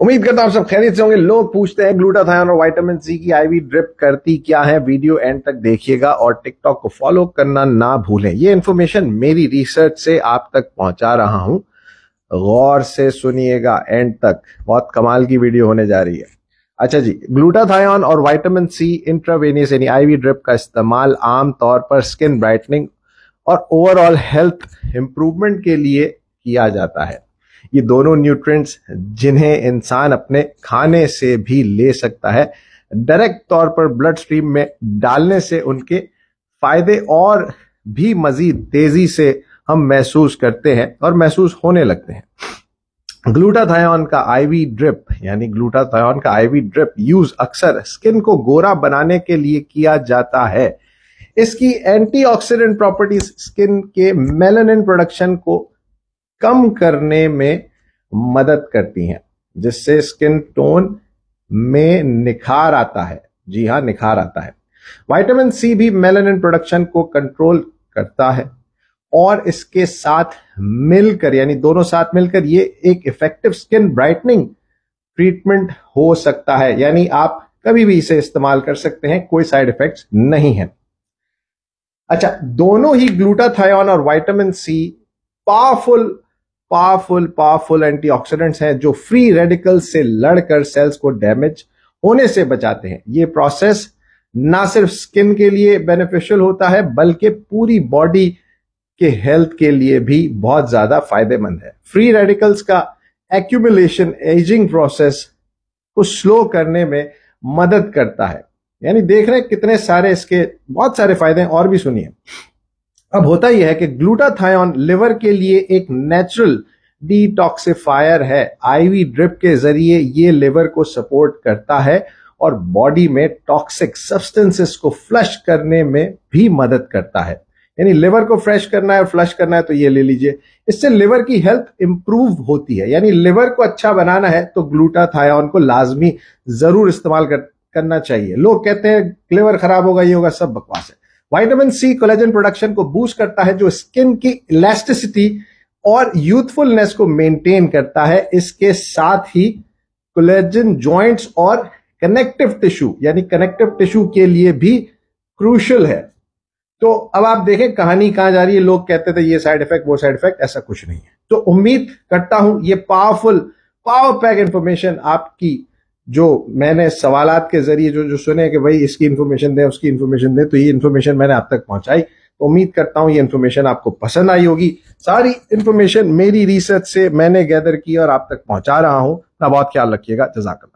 उम्मीद करता हूं आप सब खैरियत से होंगे लोग पूछते हैं ग्लूटाथायन और वाइटामिन सी की आईवी ड्रिप करती क्या है वीडियो एंड तक देखिएगा और टिकटॉक को फॉलो करना ना भूलें ये इन्फॉर्मेशन मेरी रिसर्च से आप तक पहुंचा रहा हूं गौर से सुनिएगा एंड तक बहुत कमाल की वीडियो होने जा रही है अच्छा जी ग्लूटाथायन और वाइटामिन सी इंट्रावेनियस यानी आईवी ड्रिप का इस्तेमाल आमतौर पर स्किन ब्राइटनिंग और ओवरऑल हेल्थ इंप्रूवमेंट के लिए किया जाता है ये दोनों न्यूट्रिएंट्स जिन्हें इंसान अपने खाने से भी ले सकता है डायरेक्ट तौर पर ब्लड स्ट्रीम में डालने से उनके फायदे और भी मजीद तेजी से हम महसूस करते हैं और महसूस होने लगते हैं ग्लूटाथायन का आईवी ड्रिप यानी ग्लूटाथायन का आईवी ड्रिप यूज अक्सर स्किन को गोरा बनाने के लिए किया जाता है इसकी एंटीऑक्सीडेंट प्रॉपर्टीज स्किन के मेलानिन प्रोडक्शन को कम करने में मदद करती हैं जिससे स्किन टोन में निखार आता है जी हाँ निखार आता है वाइटामिन सी भी मेलानिन प्रोडक्शन को कंट्रोल करता है और इसके साथ मिलकर यानी दोनों साथ मिलकर ये एक इफेक्टिव स्किन ब्राइटनिंग ट्रीटमेंट हो सकता है यानी आप कभी भी इसे इस्तेमाल कर सकते हैं कोई साइड इफेक्ट्स नहीं है अच्छा दोनों ही ग्लूटाथायोन और vitamin C powerful powerful powerful antioxidants हैं जो फ्री रेडिकल से लड़कर सेल्स को डैमेज होने से बचाते हैं ये प्रोसेस ना सिर्फ स्किन के लिए बेनिफिशियल होता है बल्कि पूरी बॉडी के हेल्थ के लिए भी बहुत ज्यादा फायदेमंद है फ्री रेडिकल्स का एक्यूमुलेशन एजिंग प्रोसेस को स्लो करने में मदद करता है यानी देख रहे हैं कितने सारे इसके बहुत सारे फायदे हैं और भी सुनिए अब होता यह है कि ग्लूटाथायोन लिवर के लिए एक नेचुरल डिटॉक्सिफायर है आईवी ड्रिप के जरिए ये लिवर को सपोर्ट करता है और बॉडी में टॉक्सिक सब्सटेंसेस को फ्लश करने में भी मदद करता है यानी लिवर को फ्रेश करना है और फ्लश करना है तो ये ले लीजिए इससे लिवर की हेल्थ इंप्रूव होती है यानी लिवर को अच्छा बनाना है तो ग्लूटाथायोन को लाजमी जरूर इस्तेमाल कर, करना चाहिए लोग कहते हैं लिवर खराब होगा ये होगा सब बकवास है वाइटामिन सी कोलेजन प्रोडक्शन को बूस्ट करता है जो स्किन की इलास्टिसिटी और यूथफुलनेस को मेंटेन करता है इसके साथ ही कोलेजन जॉइंट्स और कनेक्टिव टिश्यू यानी कनेक्टिव टिश्यू के लिए भी क्रूशल है तो अब आप देखें कहानी कहां जा रही है लोग कहते थे ये साइड इफेक्ट वो साइड इफेक्ट ऐसा कुछ नहीं है तो उम्मीद करता हूं ये पावरफुल पावर पैक इंफॉर्मेशन आपकी जो मैंने सवाल के जरिए जो जो सुने कि भाई इसकी इन्फॉर्मेशन दें उसकी इन्फॉर्मेशन दें तो ये इन्फॉर्मेशन मैंने आप तक पहुंचाई तो उम्मीद करता हूं ये इन्फॉर्मेशन आपको पसंद आई होगी सारी इन्फॉर्मेशन मेरी रिसर्च से मैंने गैदर की और आप तक पहुंचा रहा हूं ना बहुत ख्याल रखिएगा जजाकल्ला